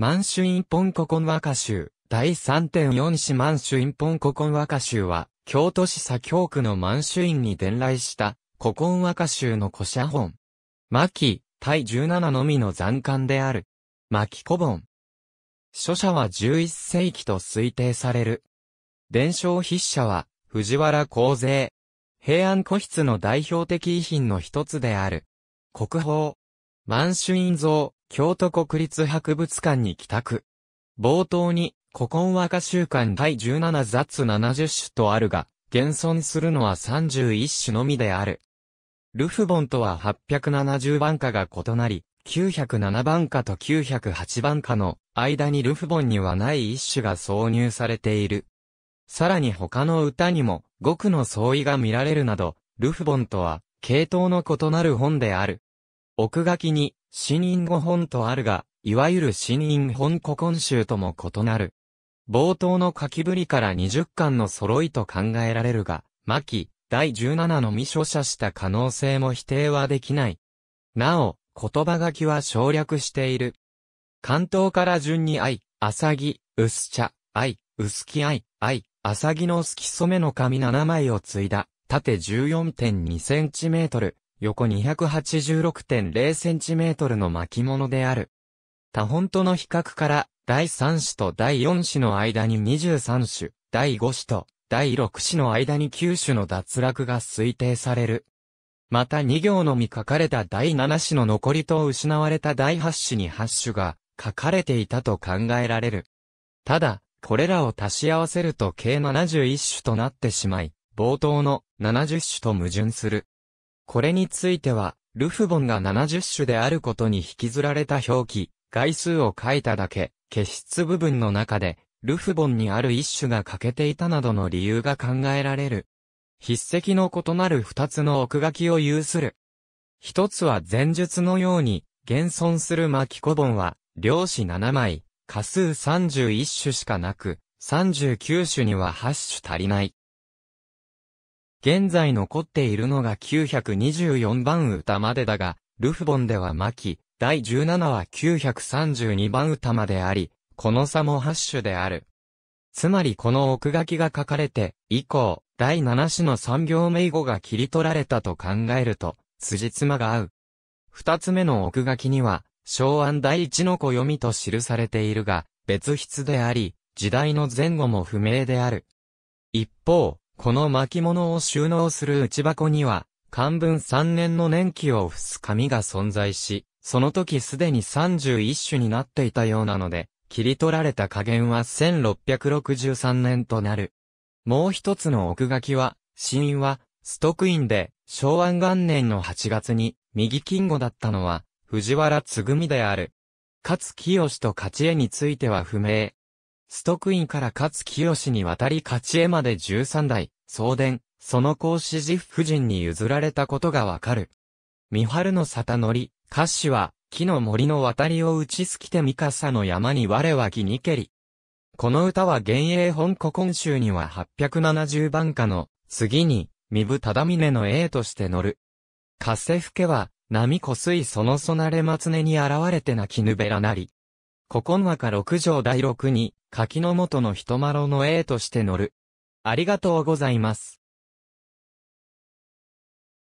満州一本古今和歌集、第3.4四。満州一本古今和歌集は、京都市左京区の満州院に伝来した、古今和歌集の古写本。巻、第17のみの残刊である。巻古本。書者は11世紀と推定される。伝承筆者は、藤原光勢。平安古筆の代表的遺品の一つである。国宝。満州院像、京都国立博物館に帰宅。冒頭に、古今和歌集館第17雑70種とあるが、現存するのは31種のみである。ルフボンとは870番歌が異なり、907番歌と908番歌の間にルフボンにはない一種が挿入されている。さらに他の歌にも語句の相違が見られるなど、ルフボンとは系統の異なる本である。奥書きに新院語本とあるが、いわゆる新院本古今集とも異なる。冒頭の書きぶりから20巻の揃いと考えられるが、巻、第17の未書写した可能性も否定はできない。なお、言葉書きは省略している。関東から順に愛、浅木、薄茶、愛、薄木愛、愛、浅木の好き染めの紙7枚を継いだ、縦14.2センチメートル、横 286.0cm の巻物である。他本との比較から、第3子と第4子の間に23種、第5子と第6子の間に9種の脱落が推定される。また2行のみ書かれた第7子の残りと失われた第8子に8種が書かれていたと考えられる。ただ、これらを足し合わせると計71種となってしまい、冒頭の70種と矛盾する。これについては、ルフボンが70種であることに引きずられた表記、概数を書いただけ、結出部分の中で、ルフボンにある一種が欠けていたなどの理由が考えられる。筆跡の異なる二つの奥書きを有する。一つは前述のように、現存する巻き古本は、量子7枚、仮数31種しかなく、39種には8種足りない。現在残っているのが924番歌までだが、ルフボンでは巻、き、第17は932番歌まであり、この差も8種である。つまりこの奥書きが書かれて、以降、第7子の3行目以後が切り取られたと考えると、辻褄が合う。二つ目の奥書きには、昭安第一の子読みと記されているが、別筆であり、時代の前後も不明である。一方、この巻物を収納する内箱には、漢文3年の年期を付す紙が存在し、その時すでに31種になっていたようなので、切り取られた加減は1663年となる。もう一つの奥書きは、死因は、ストクインで、昭和元年の8月に、右金吾だったのは、藤原つぐみである。勝清と勝家については不明、ストクインから勝清に渡り勝家まで13代、総伝、その孔支持夫人に譲られたことがわかる。三春の沙汰乗り、歌詞は、木の森の渡りを打ちすきて三笠の山に我は木にけり。この歌は幻影本古今集には870番歌の、次に、三部忠峰の絵として乗る。かせふけは、波こすいそのそなれ松根に現れて泣きぬべらなり。古今若六条第六に、柿の元の人マロの A として乗る。ありがとうございます。